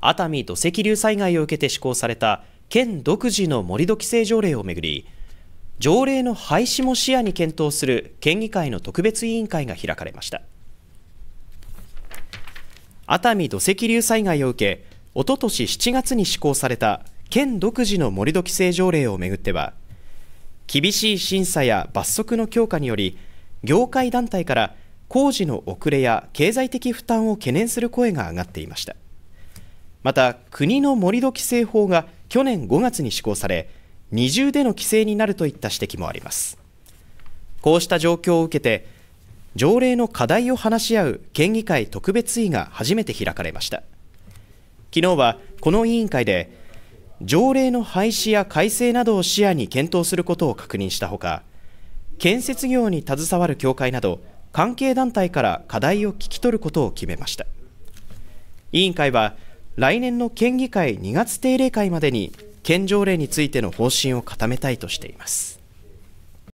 熱海土石流災害を受けて施行された県独自の盛土規制条例をめぐり条例の廃止も視野に検討する県議会の特別委員会が開かれました熱海土石流災害を受けおととし7月に施行された県独自の盛土規制条例をめぐっては厳しい審査や罰則の強化により業界団体から工事の遅れや経済的負担を懸念する声が上がっていましたまた国の盛り土規制法が去年5月に施行され二重での規制になるといった指摘もありますこうした状況を受けて条例の課題を話し合う県議会特別委が初めて開かれました昨日はこの委員会で条例の廃止や改正などを視野に検討することを確認したほか建設業に携わる協会など関係団体から課題を聞き取ることを決めました委員会は来年の県議会2月定例会までに県条例についての方針を固めたいとしています